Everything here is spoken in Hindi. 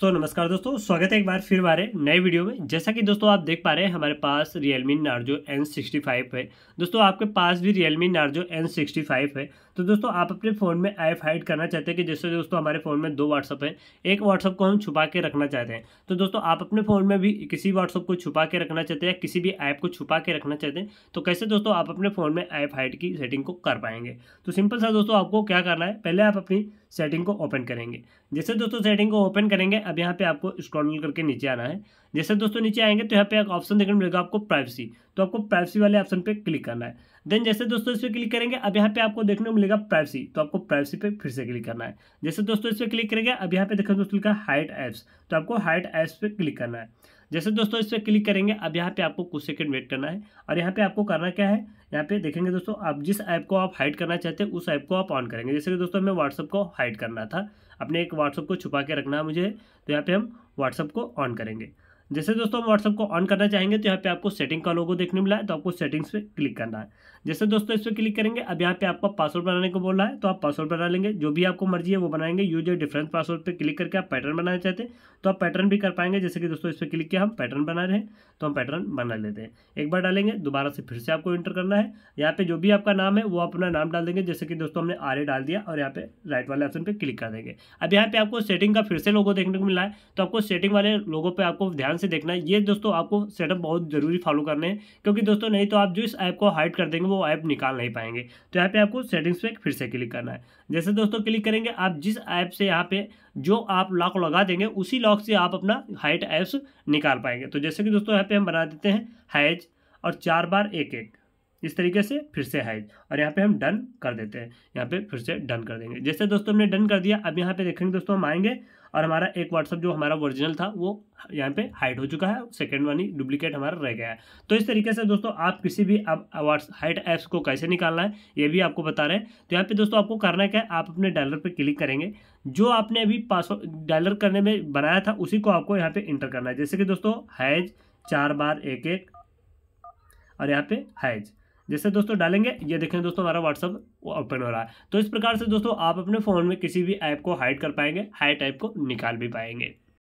तो नमस्कार दोस्तों स्वागत है एक बार फिर हमारे नए वीडियो में जैसा कि दोस्तों आप देख पा रहे हैं हमारे पास एन सिक्सटी N65 है दोस्तों आपके पास भी एन सिक्सटी N65 है तो दोस्तों आप अपने फ़ोन में ऐप हाइड करना चाहते हैं कि जैसे दोस्तों हमारे फ़ोन में दो व्हाट्सअप है एक व्हाट्सअप को हम छुपा के रखना चाहते हैं तो दोस्तों आप अपने फ़ोन में भी किसी व्हाट्सअप को छुपा के रखना चाहते हैं या किसी भी ऐप को छुपा के रखना चाहते हैं तो कैसे दोस्तों आप अपने फ़ोन में ऐप हाइड की सेटिंग को कर पाएंगे तो सिंपल सा दोस्तों आपको क्या करना है पहले आप अपनी सेटिंग को ओपन करेंगे जैसे दोस्तों सेटिंग को ओपन करेंगे अब यहाँ पे आपको स्क्रॉल करके नीचे आना है जैसे दोस्तों नीचे आएंगे तो यहाँ पे एक ऑप्शन देखने को मिलेगा आपको प्राइवेसी तो आपको प्राइवेसी वाले ऑप्शन पे क्लिक करना है देन जैसे दोस्तों इस पर क्लिक करेंगे अब यहाँ पे आपको देखने को मिलेगा प्राइवेसी तो आपको प्राइवेसी पे फिर से क्लिक करना है जैसे दोस्तों इस पर क्लिक करेंगे अब यहाँ पे देखें दोस्तों लिखा हाइट ऐप्स तो आपको हाइट ऐप्स पे क्लिक करना है जैसे दोस्तों इस पर क्लिक करेंगे अब यहाँ पे आपको कुछ सेकंड वेट करना है और यहाँ पे आपको करना क्या है यहाँ पे देखेंगे दोस्तों आप जिस ऐप को आप हाइड करना चाहते हैं उस ऐप को आप ऑन करेंगे जैसे कि दोस्तों हमें व्हाट्सअप को हाइड करना था अपने एक व्हाट्सअप को छुपा के रखना है मुझे तो यहाँ पे हम व्हाट्सअप को ऑन करेंगे जैसे दोस्तों हम व्हाट्सअप को ऑन करना चाहेंगे तो यहाँ पे आपको सेटिंग का लोगो देखने मिला है तो आपको सेटिंग्स पे क्लिक करना है जैसे दोस्तों इस पर क्लिक करेंगे अब यहाँ पे आपका पासवर्ड बनाने को बोल रहा है तो आप पासवर्ड बना लेंगे जो भी आपको मर्जी है वो बनाएंगे यूज या डिफरेंट पासवर्ड पर क्लिक करके आप पैटर्न बनाना चाहते हैं तो आप पैटर्न भी कर पाएंगे जैसे कि दोस्तों इस पर क्लिक किया हम पैटर्न बना रहे हैं तो हम पैटर्न बना लेते हैं एक बार डालेंगे दोबारा से फिर से आपको इंटर करना है यहाँ पे जो भी आपका नाम है वो अपना नाम डाल देंगे जैसे कि दोस्तों हमने आर डाल दिया और यहाँ पे राइट वाले ऑप्शन पर क्लिक कर देंगे अब यहाँ पे आपको सेटिंग का फिर से लोगो देखने को मिला है तो आपको सेटिंग वाले लोगों पर आपको ध्यान से देखना है ये दोस्तों आपको सेटअप बहुत ज़रूरी फॉलो करने हैं क्योंकि दोस्तों नहीं तो आप जो इस ऐप को हाइड कर देंगे वो ऐप निकाल नहीं पाएंगे तो यहाँ पे आपको सेटिंग्स पे फिर से क्लिक करना है जैसे दोस्तों क्लिक करेंगे आप जिस ऐप से यहाँ पे जो आप लॉक लगा देंगे उसी लॉक से आप अपना हाइट ऐप्स निकाल पाएंगे तो जैसे कि दोस्तों यहाँ पे हम बना देते हैं हैज और चार बार एक एक इस तरीके से फिर से हाइड और यहाँ पे हम डन कर देते हैं यहाँ पे फिर से डन कर देंगे जैसे दोस्तों हमने डन कर दिया अब यहाँ पे देखेंगे दोस्तों हम आएंगे और हमारा एक व्हाट्सअप जो हमारा ओरिजिनल था वो यहाँ पे हाइड हो चुका है सेकेंड वन ही डुप्लीकेट हमारा रह गया है तो इस तरीके से दोस्तों आप किसी भी अब वाट्स हाइट ऐप्स को कैसे निकालना है ये भी आपको बता रहे हैं तो यहाँ पे दोस्तों आपको करना क्या है आप अपने डायलर पर क्लिक करेंगे जो आपने अभी पासवर्ड डायलर करने में बनाया था उसी को आपको यहाँ पर इंटर करना है जैसे कि दोस्तों हैज चार बार एक एक और यहाँ पे हैज जैसे दोस्तों डालेंगे ये देखें दोस्तों हमारा व्हाट्सअप ओपन हो रहा है तो इस प्रकार से दोस्तों आप अपने फ़ोन में किसी भी ऐप को हाइड कर पाएंगे हाइड ऐप को निकाल भी पाएंगे